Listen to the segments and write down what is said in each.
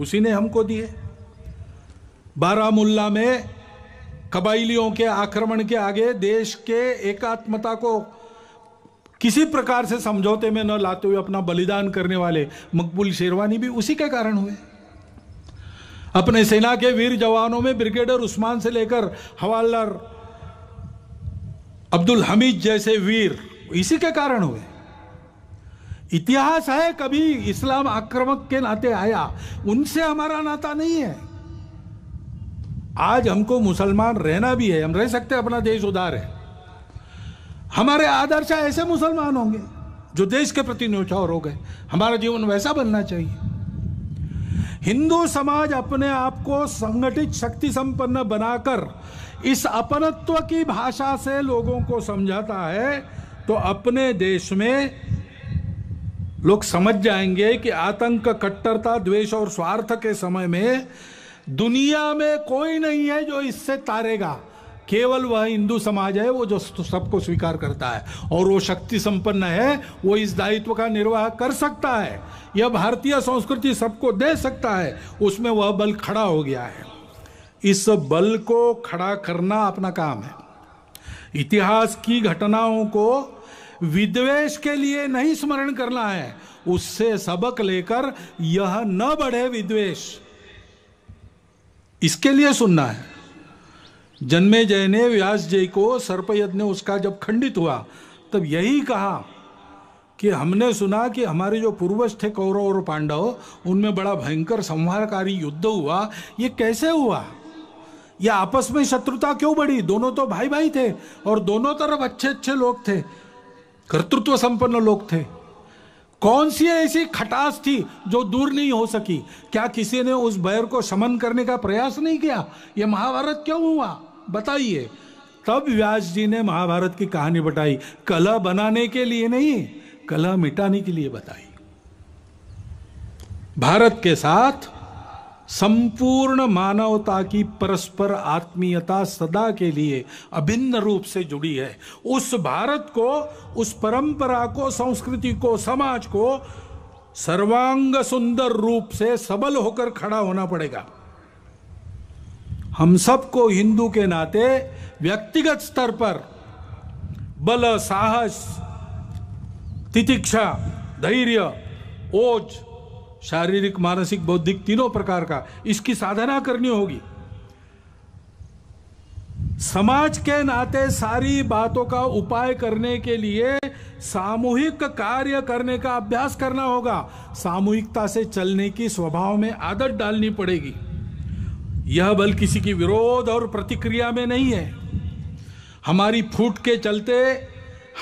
उसी ने हमको दिए बारामुल्ला में कबाइलियों के आक्रमण के आगे देश के एकात्मता को किसी प्रकार से समझौते में न लाते हुए अपना बलिदान करने वाले मकबूल शेरवानी भी उसी के कारण हुए अपने सेना के वीर जवानों में ब्रिगेडियर उस्मान से लेकर हवालदार अब्दुल हमीद जैसे वीर इसी के कारण हुए इतिहास है कभी इस्लाम आक्रमक के नाते आया उनसे हमारा नाता नहीं है आज हमको मुसलमान रहना भी है हम रह सकते हैं अपना देश उदार है हमारे आदर्श ऐसे मुसलमान होंगे जो देश के प्रति न्यौछावर हो गए हमारा जीवन वैसा बनना चाहिए हिंदू समाज अपने आप को संगठित शक्ति संपन्न बनाकर इस अपनत्व की भाषा से लोगों को समझाता है तो अपने देश में लोग समझ जाएंगे कि आतंक कट्टरता द्वेष और स्वार्थ के समय में दुनिया में कोई नहीं है जो इससे तारेगा केवल वह हिंदू समाज है वो जो सबको स्वीकार करता है और वो शक्ति संपन्न है वो इस दायित्व का निर्वाह कर सकता है यह भारतीय संस्कृति सबको दे सकता है उसमें वह बल खड़ा हो गया है इस बल को खड़ा करना अपना काम है इतिहास की घटनाओं को विद्वेश के लिए नहीं स्मरण करना है उससे सबक लेकर यह न बढ़े विद्वेश इसके लिए सुनना है जन्मे जय ने व्यास जय को सर्पयज्ञ उसका जब खंडित हुआ तब यही कहा कि हमने सुना कि हमारे जो पूर्वज थे कौरव और पांडव उनमें बड़ा भयंकर संहारकारी युद्ध हुआ ये कैसे हुआ यह आपस में शत्रुता क्यों बढ़ी दोनों तो भाई भाई थे और दोनों तरफ अच्छे अच्छे लोग थे कर्तृत्व संपन्न लोग थे कौन सी ऐसी खटास थी जो दूर नहीं हो सकी क्या किसी ने उस बैर को शमन करने का प्रयास नहीं किया ये महाभारत क्यों हुआ बताइए तब व्यास जी ने महाभारत की कहानी बताई कला बनाने के लिए नहीं कला मिटाने के लिए बताई भारत के साथ संपूर्ण मानवता की परस्पर आत्मीयता सदा के लिए अभिन्न रूप से जुड़ी है उस भारत को उस परंपरा को संस्कृति को समाज को सर्वांग सुंदर रूप से सबल होकर खड़ा होना पड़ेगा हम सबको हिंदू के नाते व्यक्तिगत स्तर पर बल साहस तितिक्षा धैर्य ओज शारीरिक मानसिक बौद्धिक तीनों प्रकार का इसकी साधना करनी होगी समाज के नाते सारी बातों का उपाय करने के लिए सामूहिक कार्य करने का अभ्यास करना होगा सामूहिकता से चलने की स्वभाव में आदत डालनी पड़ेगी यह बल किसी की विरोध और प्रतिक्रिया में नहीं है हमारी फूट के चलते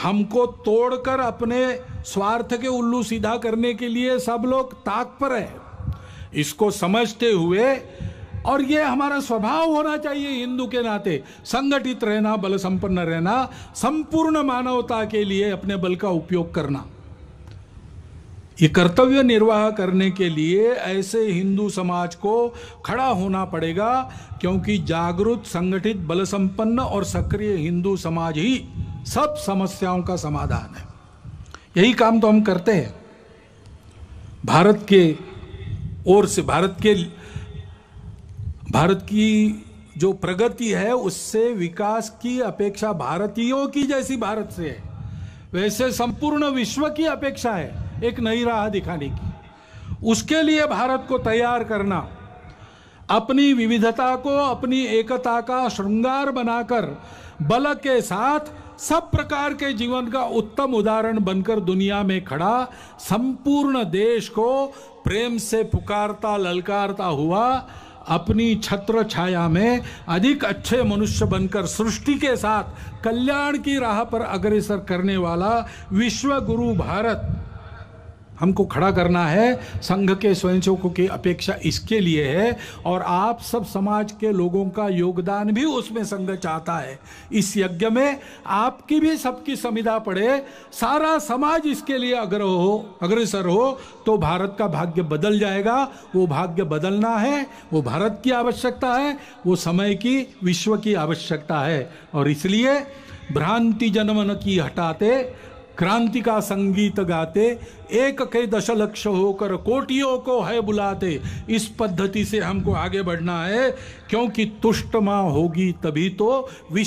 हमको तोड़कर अपने स्वार्थ के उल्लू सीधा करने के लिए सब लोग ताक पर है इसको समझते हुए और ये हमारा स्वभाव होना चाहिए हिंदू के नाते संगठित रहना बल संपन्न रहना संपूर्ण मानवता के लिए अपने बल का उपयोग करना ये कर्तव्य निर्वाह करने के लिए ऐसे हिंदू समाज को खड़ा होना पड़ेगा क्योंकि जागरूक संगठित बल संपन्न और सक्रिय हिंदू समाज ही सब समस्याओं का समाधान है यही काम तो हम करते हैं भारत के ओर से भारत के भारत की जो प्रगति है उससे विकास की अपेक्षा भारतीयों की जैसी भारत से है वैसे संपूर्ण विश्व की अपेक्षा है एक नई राह दिखाने की उसके लिए भारत को तैयार करना अपनी विविधता को अपनी एकता का श्रृंगार बनाकर बल के साथ सब प्रकार के जीवन का उत्तम उदाहरण बनकर दुनिया में खड़ा संपूर्ण देश को प्रेम से पुकारता ललकारता हुआ अपनी छत्र छाया में अधिक अच्छे मनुष्य बनकर सृष्टि के साथ कल्याण की राह पर अग्रसर करने वाला विश्व गुरु भारत हमको खड़ा करना है संघ के स्वयंसेवकों की अपेक्षा इसके लिए है और आप सब समाज के लोगों का योगदान भी उसमें संघ चाहता है इस यज्ञ में आपकी भी सबकी संविधा पड़े सारा समाज इसके लिए अग्र हो अग्रसर हो तो भारत का भाग्य बदल जाएगा वो भाग्य बदलना है वो भारत की आवश्यकता है वो समय की विश्व की आवश्यकता है और इसलिए भ्रांति जनमन की हटाते क्रांति का संगीत गाते एक के दशलक्ष होकर कोटियों को है बुलाते इस पद्धति से हमको आगे बढ़ना है क्योंकि तुष्ट माँ होगी तभी तो विश्व